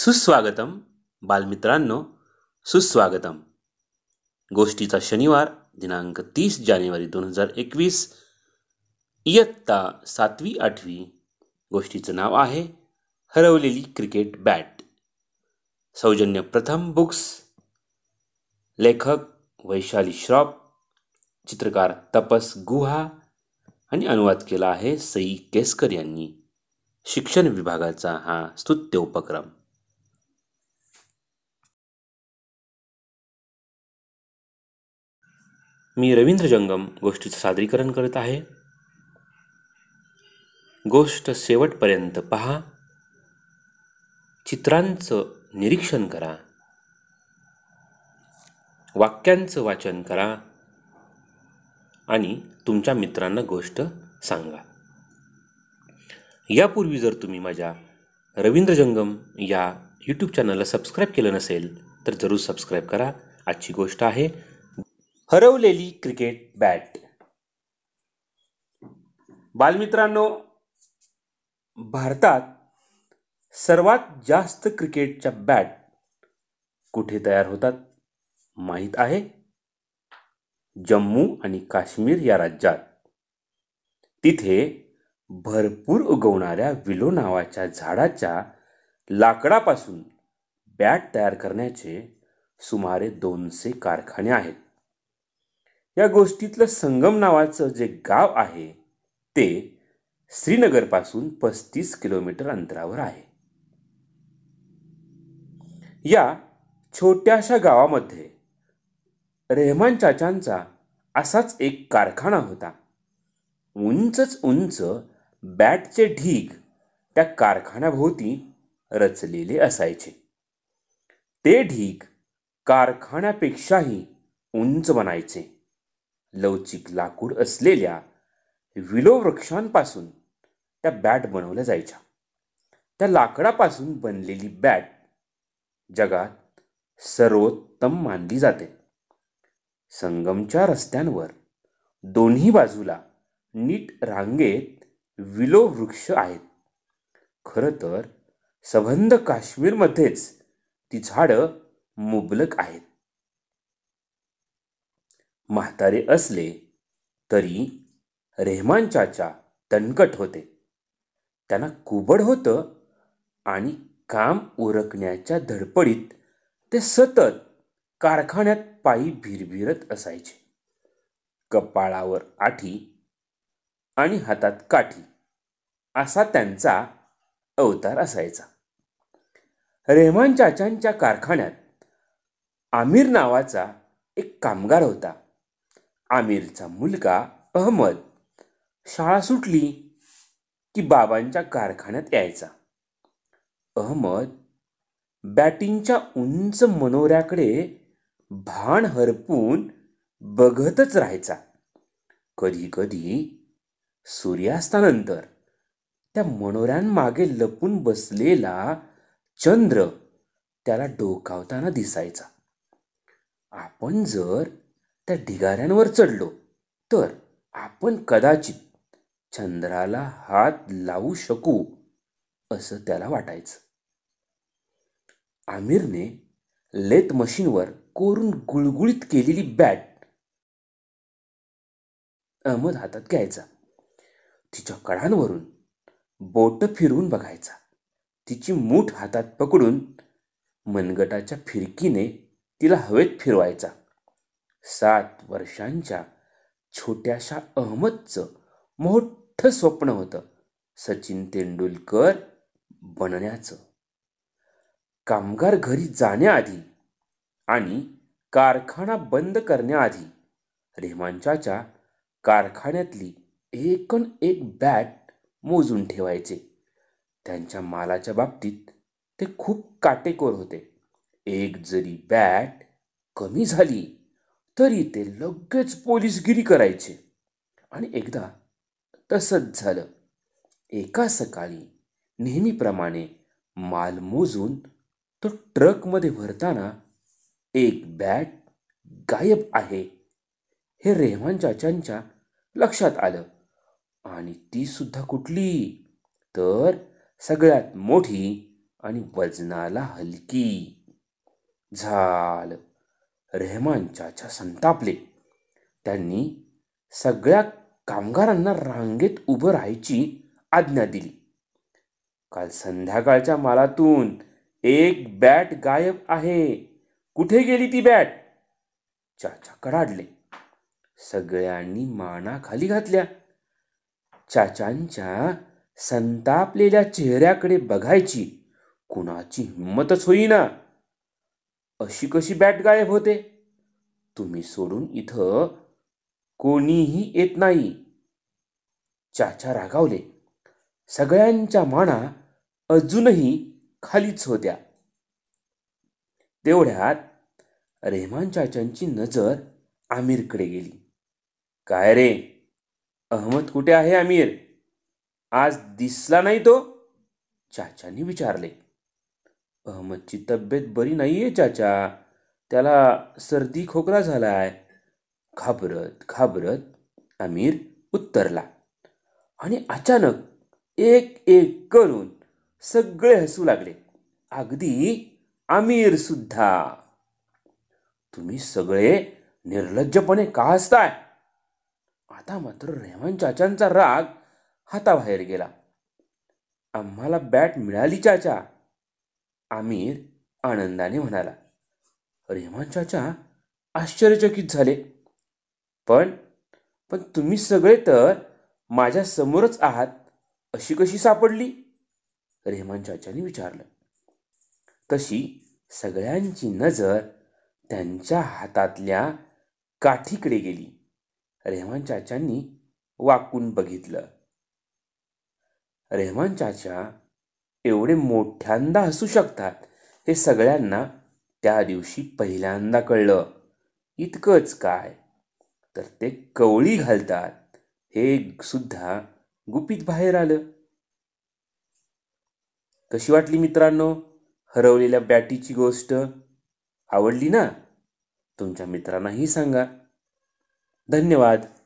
सुस्वागतम बालमित्रांनो सुस्वागतम गोष्टीचा शनिवार दिनांक तीस जानेवारी दोन हजार एकवीस इयत्ता सातवी आठवी गोष्टीचं नाव आहे हरवलेली क्रिकेट बॅट सौजन्य प्रथम बुक्स लेखक वैशाली श्रॉफ चित्रकार तपस गुहा आणि अनुवाद केला आहे सई केसकर यांनी शिक्षण विभागाचा हा स्तुत्य उपक्रम मी रवींद्र जंगम गोष्टीचं सादरीकरण करत आहे गोष्ट शेवटपर्यंत पहा चित्रांचं निरीक्षण करा वाक्यांचं वाचन करा आणि तुमच्या मित्रांना गोष्ट सांगा यापूर्वी जर तुम्ही माझ्या रवींद्र जंगम या यूट्यूब चॅनलला सबस्क्राईब केलं नसेल तर जरूर सबस्क्राईब करा आजची गोष्ट आहे हरवलेली क्रिकेट बॅट बालमित्रांनो भारतात सर्वात जास्त क्रिकेटच्या बॅट कुठे तयार होतात माहीत आहे जम्मू आणि काश्मीर या राज्यात तिथे भरपूर उगवणाऱ्या विलो नावाच्या झाडाच्या लाकडापासून बॅट तयार करण्याचे सुमारे दोनशे कारखाने आहेत या गोष्टीतलं संगम नावाचं जे गाव आहे ते श्रीनगरपासून पस्तीस किलोमीटर अंतरावर आहे या छोट्याशा गावामध्ये रेहमान चाचांचा असाच एक कारखाना होता उंचच उंच बॅटचे ढीग त्या कारखान्याभोवती रचलेले असायचे ते ढीग कारखान्यापेक्षाही उंच बनायचे लवचिक लाकूड असलेल्या विलो वृक्षांपासून त्या बॅट बनवल्या जायच्या त्या लाकडापासून बनलेली बॅट जगात सर्वोत्तम मानली जाते संगमच्या रस्त्यांवर दोन्ही बाजूला नीट रांगेत विलो वृक्ष आहेत खरं तर सबंध काश्मीरमध्येच ती झाडं मुबलक आहेत म्हातारे असले तरी रेहमान चाचा तणकट होते त्यांना कुबड होतं आणि काम उरकण्याच्या धडपडीत ते सतत कारखान्यात पायी भिरभिरत असायचे कपाळावर आठी आणि हातात काठी असा त्यांचा अवतार असायचा रेहमान चाचांच्या कारखान्यात आमिर नावाचा एक कामगार होता आमिरचा मुलगा अहमद शाळा सुटली की बाबांच्या कारखान्यात यायचा अहमद बॅटिंगच्या उंच मनोऱ्याकडे भान हरपून बघतच राहायचा कधी कधी सूर्यास्तानंतर त्या मनोऱ्यांमागे लपून बसलेला चंद्र त्याला डोकावताना दिसायचा आपण जर त्या ढिगाऱ्यांवर चढलो तर आपण कदाचित चंद्राला हात लावू शकू असं त्याला वाटायचं आमिरने लेत मशीनवर कोरून गुळगुळीत केलेली बॅट अहमद हातात घ्यायचा तिच्या कडांवरून बोट फिरवून बघायचा तिची मूठ हातात पकडून मनगटाच्या फिरकीने तिला हवेत फिरवायचा सात वर्षांच्या छोट्याशा अहमदचं मोठं स्वप्न होतं सचिन तेंडुलकर बनण्याचं कामगार घरी जाण्याआधी आणि कारखाना बंद करण्याआधी रेमांच्या कारखान्यातली एकन एक बॅट मोजून ठेवायचे त्यांच्या मालाच्या बाबतीत ते खूप काटेकोर होते एक जरी बॅट कमी झाली तरी ते लगेच पोलीसगिरी करायचे आणि एकदा तसंच झालं एका सकाळी नेहमीप्रमाणे माल मोजून तो ट्रकमध्ये भरताना एक बॅट गायब आहे हे रेहमान चाचांच्या लक्षात आलं आणि ती सुद्धा कुठली तर सगळ्यात मोठी आणि वजनाला हलकी झालं रेहमान चाचा संतापले त्यांनी सगळ्या कामगारांना रांगेत उभं राहायची आज्ञा दिली काल संध्याकाळच्या मालातून एक बॅट गायब आहे कुठे गेली ती बॅट चाचा कडाडले सगळ्यांनी माना खाली घातल्या चाचांच्या संतापलेल्या चेहऱ्याकडे बघायची कुणाची हिंमतच होईना अशी कशी बॅट गायब होते तुम्ही सोडून इथं कोणीही येत नाही चाचा रागावले सगळ्यांच्या माना अजूनही खालीच होत्या तेवढ्यात रेहमान चाचांची नजर आमिरकडे गेली काय रे अहमद कुठे आहे आमिर आज दिसला नाही तो चाचांनी विचारले अहमदची तब्येत बरी नाहीये चाचा त्याला सर्दी खोकला झालाय घाबरत घाबरत आमिर उत्तरला आणि अचानक एक एक करून सगळे हसू लागले अगदी आमिर सुद्धा तुम्ही सगळे निर्लज्जपणे का हसताय आता मात्र रेहमान चाचांचा राग हाताबाहेर गेला आम्हाला बॅट मिळाली चाचा आमिर आनंदाने म्हणाला रेहमान चाचा आश्चर्यचकित झाले पण पण तुम्ही सगळे तर माझ्या समोरच आहात अशी कशी सापडली रेहमान चाचाने विचारलं तशी सगळ्यांची नजर त्यांच्या हातातल्या काठीकडे गेली रेहमान चाचांनी वाकून बघितलं रेहमान चाचा एवढे मोठ्यांदा हसू शकतात हे सगळ्यांना त्या दिवशी पहिल्यांदा कळलं इतकंच काय तर ते कवळी घालतात हे सुद्धा गुपित बाहेर आलं कशी वाटली मित्रांनो हरवलेल्या बॅटीची गोष्ट आवडली ना तुमच्या मित्रांनाही सांगा धन्यवाद